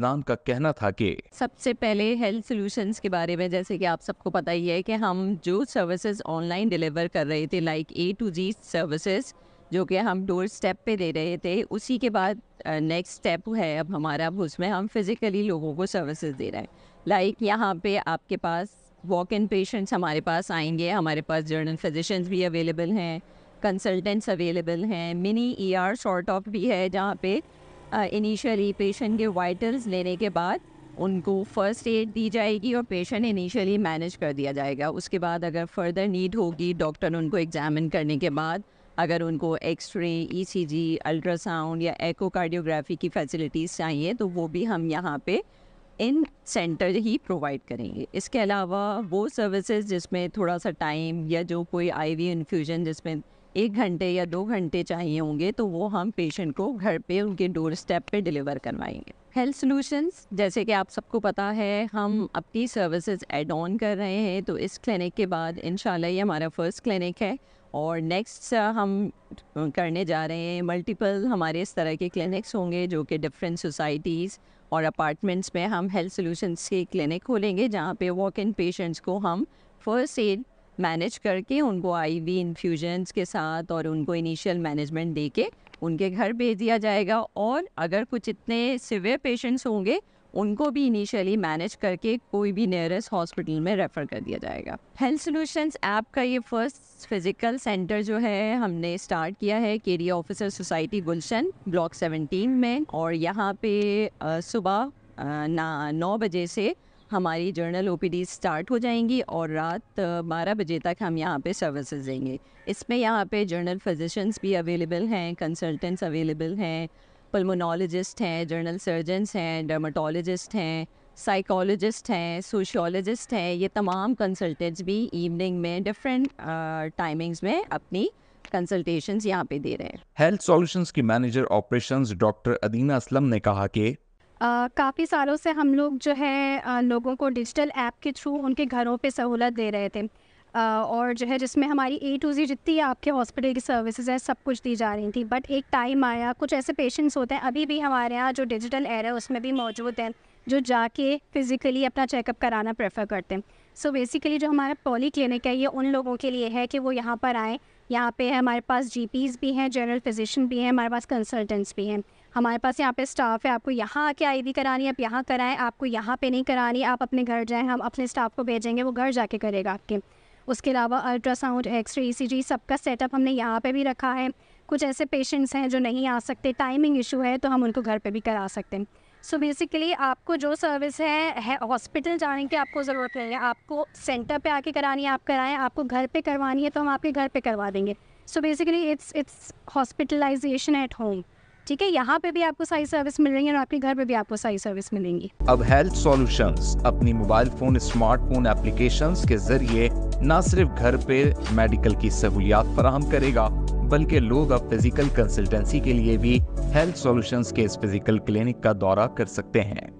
नाम का कहना था कि सबसे पहले हेल्थ सॉल्यूशंस के बारे में जैसे कि आप सबको पता ही है कि हम जो सर्विसेज ऑनलाइन डिलीवर कर रहे थे like a two G services जो कि हम डोर स्टेप पे दे रहे थे उसी के बाद नेक्स्ट स्टेप है अब हमारा अब उसमें हम फिज़िकली लोगों को सर्विसेज दे रहे हैं लाइक like यहाँ पे आपके पास वॉक इन पेशेंट्स हमारे पास आएंगे हमारे पास जर्नल फिजिशंस भी अवेलेबल हैं कंसल्टेंट्स अवेलेबल हैं mini E R short of भी है जहाँ पे इनिशियली पेशेंट के वाइटल्स लेने के बाद उनको फर्स्ट एड दी जाएगी और पेशेंट इनिशियली मैनेज कर दिया जाएगा उसके बाद अगर फर्दर नीड होगी डॉक्टर उनको एग्जामिन करने के बाद अगर उनको एक्सरे ईसीजी, अल्ट्रासाउंड या एकोकार्डियोग्राफी की फैसिलिटीज़ चाहिए तो वो भी हम यहाँ पे इन सेंटर ही प्रोवाइड करेंगे इसके अलावा वो सर्विसेज जिसमें थोड़ा सा टाइम या जो कोई आईवी इन्फ्यूज़न जिसमें एक घंटे या दो घंटे चाहिए होंगे तो वो हम पेशेंट को घर पे उनके डोर स्टेप पर डिलीवर करवाएंगे हेल्थ सॉल्यूशंस जैसे कि आप सबको पता है हम हम्म। अपनी सर्विसेज एड ऑन कर रहे हैं तो इस क्लिनिक के बाद इन ये हमारा फर्स्ट क्लिनिक है और नेक्स्ट हम करने जा रहे हैं मल्टीपल हमारे इस तरह के क्लिनिक्स होंगे जो कि डिफरेंट सोसाइटीज़ और अपार्टमेंट्स में हम हेल्थ सोल्यूशंस के क्लिनिक खोलेंगे जहाँ पे वॉक इन पेशेंट्स को हम फर्स्ट एड मैनेज करके उनको आईवी इन्फ्यूजन्स के साथ और उनको इनिशियल मैनेजमेंट दे के उनके घर भेज दिया जाएगा और अगर कुछ इतने सिवियर पेशेंट्स होंगे उनको भी इनिशियली मैनेज करके कोई भी नियरेस्ट हॉस्पिटल में रेफ़र कर दिया जाएगा हेल्थ सोल्यूशंस ऐप का ये फर्स्ट फिजिकल सेंटर जो है हमने स्टार्ट किया है केरिया ऑफिसर सोसाइटी गुलशन ब्लॉक 17 में और यहाँ पे सुबह ना नौ बजे से हमारी जर्नल ओ स्टार्ट हो जाएंगी और रात बारह बजे तक हम यहाँ पे सर्विसेज देंगे इसमें यहाँ पे जर्नल फिजिशंस भी अवेलेबल हैं कंसल्टेंट्स अवेलेबल हैं पल्मोनोलॉजिस्ट हैं जर्नल सर्जनस हैं डर्माटोलॉजिस्ट हैं साइकोलॉजिस्ट हैं सोशियोलॉजिस्ट हैं ये तमाम कंसल्टेंट्स भी इवनिंग में डिफरेंट टाइमिंग्स में अपनी कंसल्टेशंस यहाँ पे दे रहे हैं हेल्थ सॉल्यूशंस की manager operations doctor Adina Aslam ने कहा कि काफ़ी सालों से हम लोग जो है लोगों को डिजिटल ऐप के थ्रू उनके घरों पे सहूलत दे रहे थे और जो है जिसमें हमारी ए टू जी जितनी आपके हॉस्पिटल की सर्विसेज हैं सब कुछ दी जा रही थी बट एक टाइम आया कुछ ऐसे पेशेंट्स होते हैं अभी भी हमारे यहाँ जो डिजिटल एयर है उसमें भी मौजूद हैं जो जाके फिज़िकली अपना चेकअप कराना प्रेफर करते हैं सो बेसिकली जो हमारा पॉली क्लिनिक है ये उन लोगों के लिए है कि वो यहाँ पर आएँ यहाँ पे है हमारे पास जी भी हैं जनरल फिजिशियन भी हैं हमारे पास कंसल्टेंट्स भी हैं हमारे पास यहाँ पे स्टाफ है आपको यहाँ आके आई वी करानी है आप यहाँ कराएं आपको यहाँ पे नहीं करानी आप अपने घर जाएं हम अपने स्टाफ को भेजेंगे वो घर जाके करेगा आपके उसके अलावा अल्ट्रासाउंड एक्सरे ईसीजी सबका सेटअप हमने यहाँ पर भी रखा है कुछ ऐसे पेशेंट्स हैं जो नहीं आ सकते टाइमिंग इशू है तो हम उनको घर पर भी करा सकते हैं सो बेसिकली आपको जो सर्विस है हॉस्पिटल जाने की आपको ज़रूरत नहीं है आपको सेंटर पे आके करानी है आप कराएं आपको घर पे करवानी है तो हम आपके घर पे करवा देंगे so basically it's it's hospitalisation at home ठीक है यहाँ पे भी आपको सही सर्विस मिल रही है और आपके घर पे भी आपको सही सर्विस मिलेंगी अब हेल्थ सॉल्यूशंस अपनी मोबाइल फोन स्मार्टफोन एप्लीकेशंस के जरिए न सिर्फ घर पे मेडिकल की सहूलियात फराहम करेगा संबल के लोग अब फिजिकल कंसल्टेंसी के लिए भी हेल्थ सॉल्यूशंस के इस फिजिकल क्लिनिक का दौरा कर सकते हैं